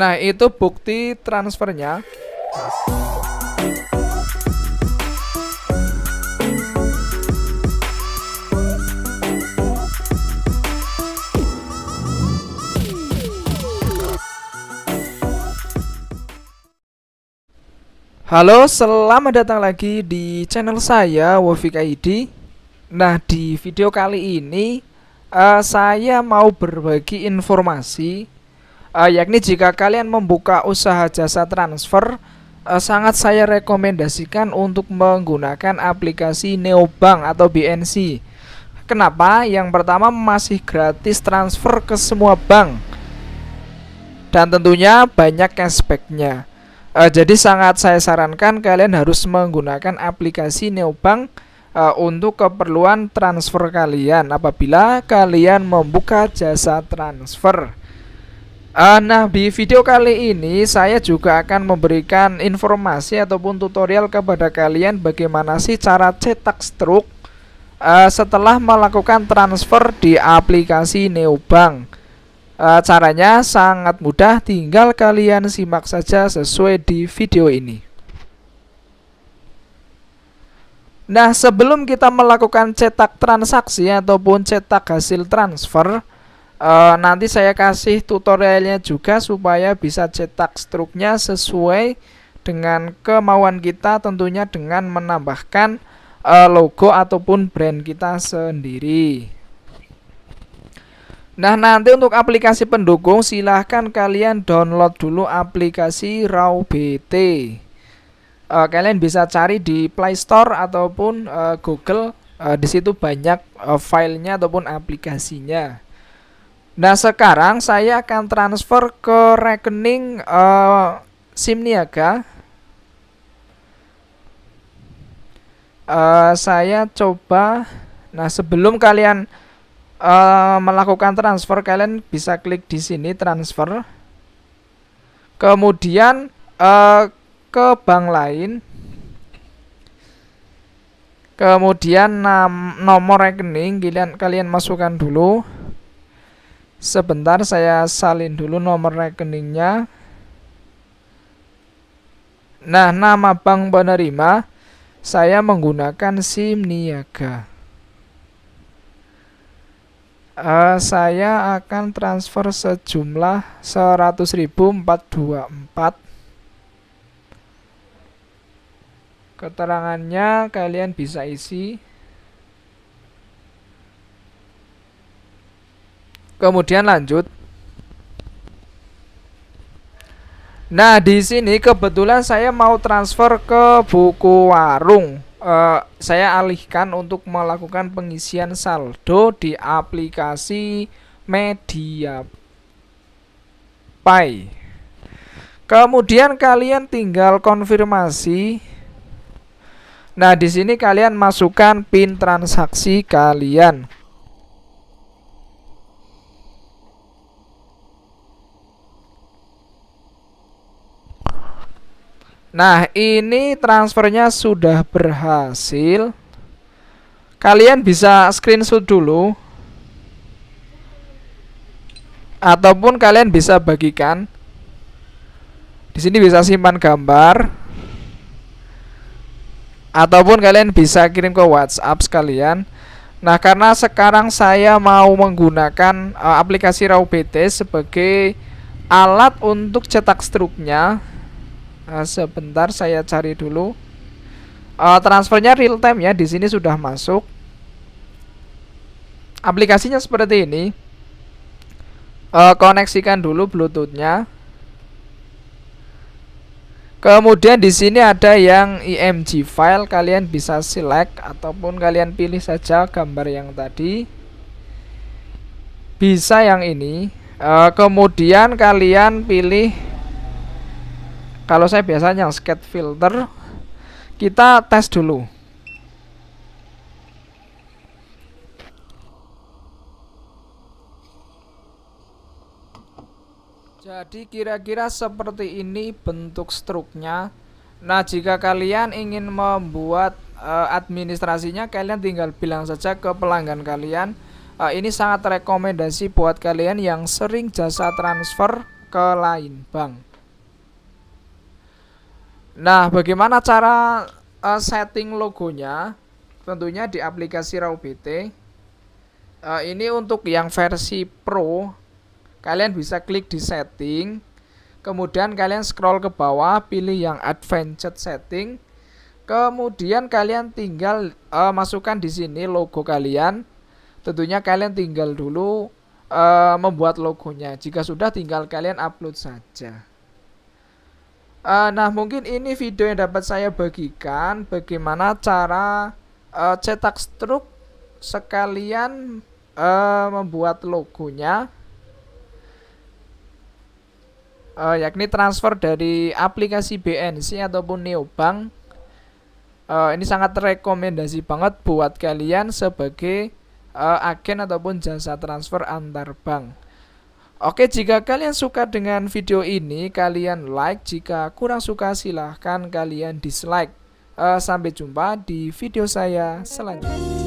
Nah, itu bukti transfernya. Halo, selamat datang lagi di channel saya Wofik ID. Nah, di video kali ini uh, saya mau berbagi informasi uh, yakni jika kalian membuka usaha jasa transfer uh, sangat saya rekomendasikan untuk menggunakan aplikasi Neobank atau BNC. Kenapa? Yang pertama masih gratis transfer ke semua bank dan tentunya banyak aspeknya. Uh, eh, jadi sangat saya sarankan kalian harus menggunakan aplikasi Neobank uh, untuk keperluan transfer kalian apabila kalian membuka jasa transfer. Uh, nah, di video kali ini saya juga akan memberikan informasi ataupun tutorial kepada kalian bagaimana sih cara cetak stroke uh, setelah melakukan transfer di aplikasi Neobank. Uh, ah, caranya sangat mudah, tinggal kalian simak saja sesuai di video ini. Nah, sebelum kita melakukan cetak transaksi ataupun cetak hasil transfer, e, nanti saya kasih tutorialnya juga supaya bisa cetak struknya sesuai dengan kemauan kita tentunya dengan menambahkan e, logo ataupun brand kita sendiri Nah nanti untuk aplikasi pendukung silahkan kalian download dulu aplikasi RAW BT uh, eh, Kalian bisa cari di Play Store ataupun uh, Google uh, Disitu banyak uh, filenya ataupun aplikasinya Nah sekarang saya akan transfer ke rekening uh, eh, SIM Niaga. Uh, eh, saya coba. Nah sebelum kalian uh, melakukan transfer kalian bisa klik di sini transfer. Kemudian uh, ke bank lain. Kemudian nomor rekening kalian kalian masukkan dulu. Sebentar saya salin dulu nomor rekeningnya. Nah, nama bank penerima saya menggunakan SIM Niaga. Uh, saya akan transfer sejumlah 100.424 keterangannya kalian bisa isi Kemudian lanjut. Nah, di sini kebetulan saya mau transfer ke buku warung. Uh, saya alihkan untuk melakukan pengisian saldo di aplikasi Media Pay. Kemudian kalian tinggal konfirmasi. Nah, di sini kalian masukkan PIN transaksi kalian. Nah, ini transfernya sudah berhasil. Kalian bisa screenshot dulu. Ataupun kalian bisa bagikan. Di sini bisa simpan gambar. Ataupun kalian bisa kirim ke WhatsApp sekalian. Nah, karena sekarang saya mau menggunakan uh, aplikasi RawBT sebagai alat untuk cetak struknya Nah, sebentar saya cari dulu uh, transfernya real time ya di sini sudah masuk aplikasinya seperti ini uh, koneksikan dulu bluetoothnya Kemudian di sini ada yang IMG file, kalian bisa select ataupun kalian pilih saja gambar yang tadi. Bisa yang ini. Uh, kemudian kalian pilih kalau saya biasanya yang skate filter kita tes dulu jadi kira-kira seperti ini bentuk struknya nah jika kalian ingin membuat uh, administrasinya kalian tinggal bilang saja ke pelanggan kalian uh, ini sangat rekomendasi buat kalian yang sering jasa transfer ke lain bank Nah, bagaimana cara uh, setting logonya? Tentunya di aplikasi Raw Uh, ini untuk yang versi Pro, kalian bisa klik di setting. Kemudian kalian scroll ke bawah, pilih yang advanced setting. Kemudian kalian tinggal uh, masukkan di sini logo kalian. Tentunya kalian tinggal dulu uh, membuat logonya. Jika sudah tinggal kalian upload saja. Uh, nah, mungkin ini video yang dapat saya bagikan bagaimana cara uh, cetak struk sekalian uh, membuat logonya uh, yakni transfer dari aplikasi BNC ataupun Neobank. Uh, ini sangat rekomendasi banget buat kalian sebagai uh, agen ataupun jasa transfer antar bank. Oke, jika kalian suka dengan video ini, kalian like. Jika kurang suka, silahkan kalian dislike. Uh, sampai jumpa di video saya selanjutnya.